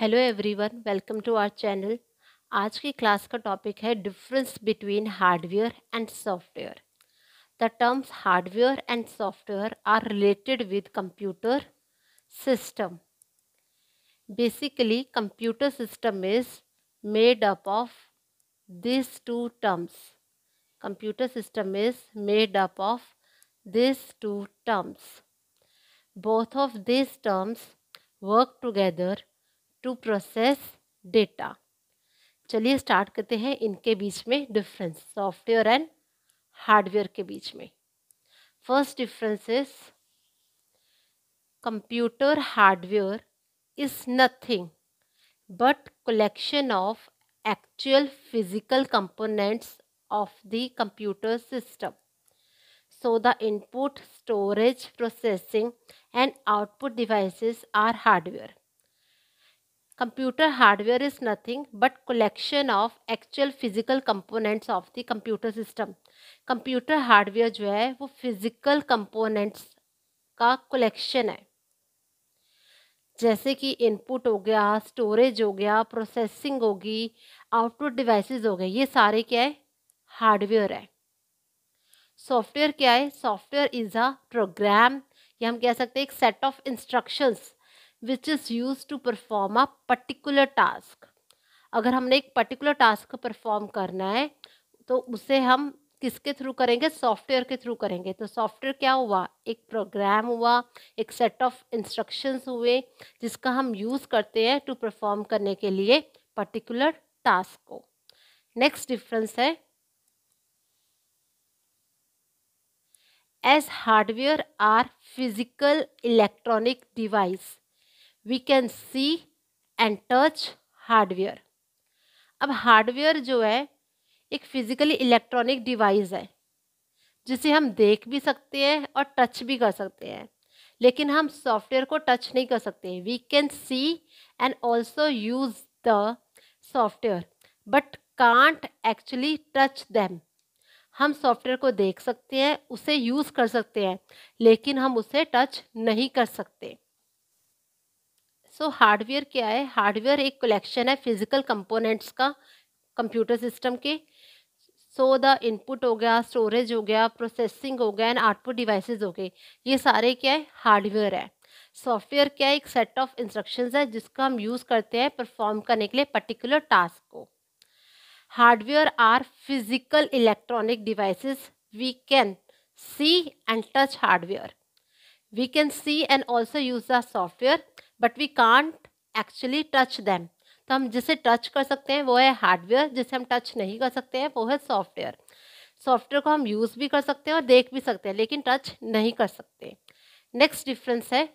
Hello everyone welcome to our channel आज की class का टॉपिक है difference between hardware and software the terms hardware and software are related with computer system basically computer system is made up of this two terms computer system is made up of this two terms both of this terms work together to process data चलिए start करते हैं इनके बीच में difference software and hardware के बीच में first difference is computer hardware is nothing but collection of actual physical components of the computer system so the input storage processing and output devices are hardware computer hardware is nothing but collection of actual physical components of the computer system computer hardware जो है वो physical components का collection है जैसे कि input हो गया storage हो गया प्रोसेसिंग होगी आउटपुट डिवाइसेस हो गए ये सारे क्या है हार्डवेयर है सॉफ्टवेयर क्या है सॉफ्टवेयर इज़ अ प्रोग्राम या हम कह सकते हैं एक set of instructions which is use to perform a particular task अगर हमने एक पर्टिकुलर टास्क परफॉर्म करना है तो उसे हम किसके थ्रू करेंगे सॉफ्टवेयर के थ्रू करेंगे तो सॉफ्टवेयर क्या हुआ एक प्रोग्राम हुआ एक सेट ऑफ इंस्ट्रक्शंस हुए जिसका हम यूज़ करते हैं टू परफॉर्म करने के लिए पर्टिकुलर टास्क को नेक्स्ट डिफरेंस है as hardware are physical electronic device we can see and touch hardware अब हार्डवेयर जो है एक फिज़िकली इलेक्ट्रॉनिक डिवाइस है जिसे हम देख भी सकते हैं और टच भी कर सकते हैं लेकिन हम सॉफ्टवेयर को टच नहीं कर सकते we can see and also use the software but can't actually touch them हम सॉफ्टवेयर को देख सकते हैं उसे यूज़ कर सकते हैं लेकिन हम उसे टच नहीं कर सकते सो so, हार्डवेयर क्या है हार्डवेयर एक कलेक्शन है फिजिकल कंपोनेंट्स का कंप्यूटर सिस्टम के सो द इनपुट हो गया स्टोरेज हो गया प्रोसेसिंग हो गया एंड आउटपुट डिवाइसेस हो गए ये सारे क्या है हार्डवेयर है सॉफ्टवेयर क्या है एक सेट ऑफ इंस्ट्रक्शंस है जिसका हम यूज़ करते हैं परफॉर्म करने के लिए पर्टिकुलर टास्क को hardware are physical electronic devices we can see and touch hardware we can see and also use the software but we can't actually touch them तो हम जिसे टच कर सकते हैं वो है हार्डवेयर जिसे हम टच नहीं कर सकते हैं वो है सॉफ्टवेयर सॉफ्टवेयर को हम यूज़ भी कर सकते हैं और देख भी सकते हैं लेकिन टच नहीं कर सकते नेक्स्ट डिफरेंस है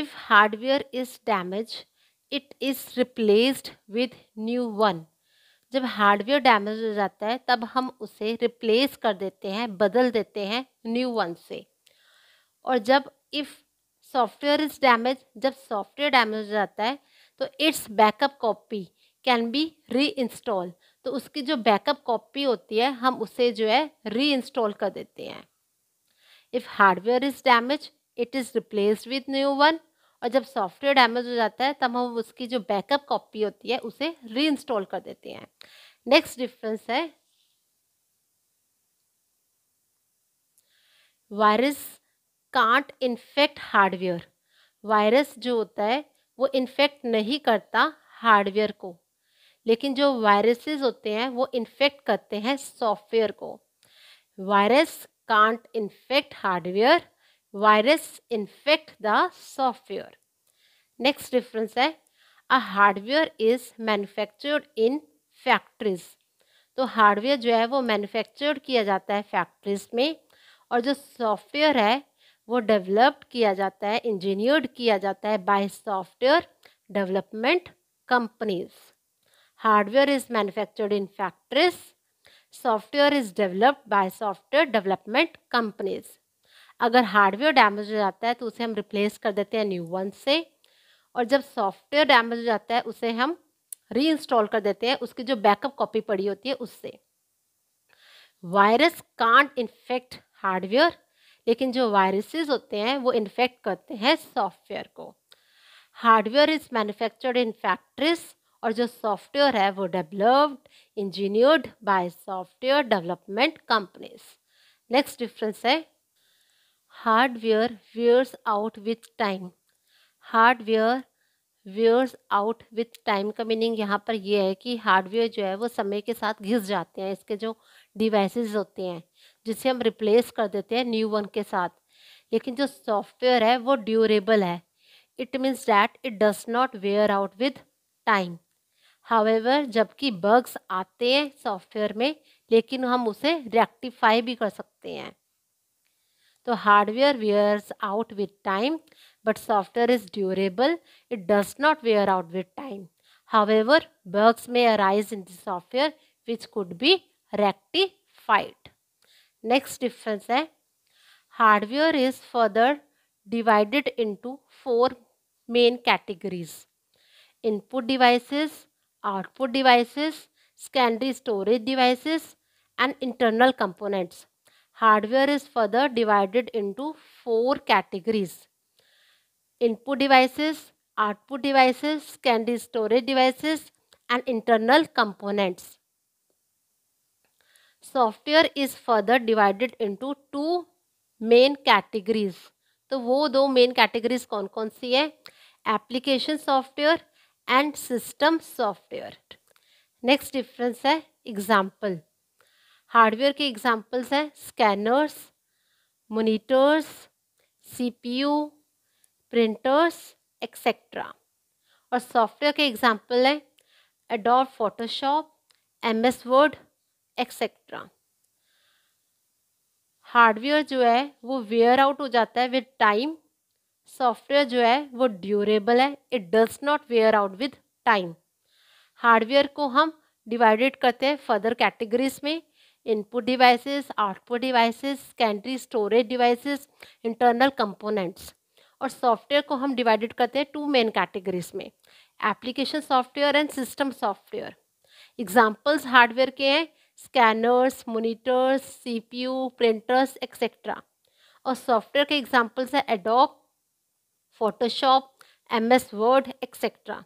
if hardware is damage it is replaced with new one जब हार्डवेयर डैमेज हो जाता है तब हम उसे रिप्लेस कर देते हैं बदल देते हैं न्यू वन से और जब इफ़ सॉफ्टवेयर इज डैमेज जब सॉफ्टवेयर डैमेज हो जाता है तो its backup copy can be reinstall तो उसकी जो बैकअप कॉपी होती है हम उसे जो है री इंस्टॉल कर देते हैं if hardware is damage it is replaced with new one और जब सॉफ्टवेयर डैमेज हो जाता है तब हम उसकी जो बैकअप कॉपी होती है उसे री इंस्टॉल कर देते हैं नेक्स्ट डिफरेंस है virus can't infect hardware virus जो होता है वो इन्फेक्ट नहीं करता हार्डवेयर को लेकिन जो वायरसेस होते हैं वो इन्फेक्ट करते हैं सॉफ्टवेयर को virus can't infect hardware virus infect the software next difference है a hardware is manufactured in factories तो हार्डवेयर जो है वो मैन्युफैक्चर्ड किया जाता है फैक्ट्रीज में और जो सॉफ्टवेयर है वो डेवलप्ड किया जाता है इंजीनियर्ड किया जाता है by software development companies hardware is manufactured in factories software is developed by software development companies अगर हार्डवेयर डैमेज हो जाता है तो उसे हम रिप्लेस कर देते हैं न्यू वन से और जब सॉफ्टवेयर डैमेज हो जाता है उसे हम रीइंस्टॉल कर देते हैं उसकी जो बैकअप कॉपी पड़ी होती है उससे वायरस कांट इन्फेक्ट हार्डवेयर लेकिन जो वायरसेस होते हैं वो इन्फेक्ट करते हैं सॉफ्टवेयर को hardware is manufactured in factories और जो सॉफ्टवेयर है वो developed engineered by software development companies next difference है hardware wears out with time hardware wears out with time का मीनिंग यहाँ पर यह है कि हार्डवेयर जो है वो समय के साथ घिस जाते हैं इसके जो डिवाइसेस होते हैं जिसे हम रिप्लेस कर देते हैं न्यू वन के साथ लेकिन जो सॉफ्टवेयर है वो ड्यूरेबल है it means that it does not wear out with time however जबकि बग्स आते हैं सॉफ्टवेयर में लेकिन हम उसे रेक्टिफाई भी कर सकते हैं तो hardware wears out with time but software is durable it does not wear out with time however bugs may arise in the software which could be rectified Next difference है hardware is further divided into four main categories. Input devices, output devices, secondary storage devices and internal components. Hardware is further divided into four categories. Input devices, output devices, secondary storage devices and internal components. Software is further divided into two main categories तो वो दो main categories कौन कौन सी है application software and system software next difference है example hardware के examples हैं scanners monitors CPU printers etcetera और सॉफ्टवेयर के एग्जाम्पल हैं Adobe Photoshop M S Word etcetera hardware जो है वो वेयर आउट हो जाता है विद टाइम सॉफ्टवेयर जो है वो ड्यूरेबल है it does not wear out with time hardware को हम डिवाइडेड करते हैं फर्दर कैटेगरीज में input devices output devices secondary storage devices internal components और सॉफ्टवेयर को हम डिवाइडेड करते हैं टू मेन कैटेगरीज में application software and system software examples hardware के हैं scanners monitors CPU, printers etcetera और सॉफ्टवेयर के एग्जांपल्स है Adobe Photoshop M S Word etcetera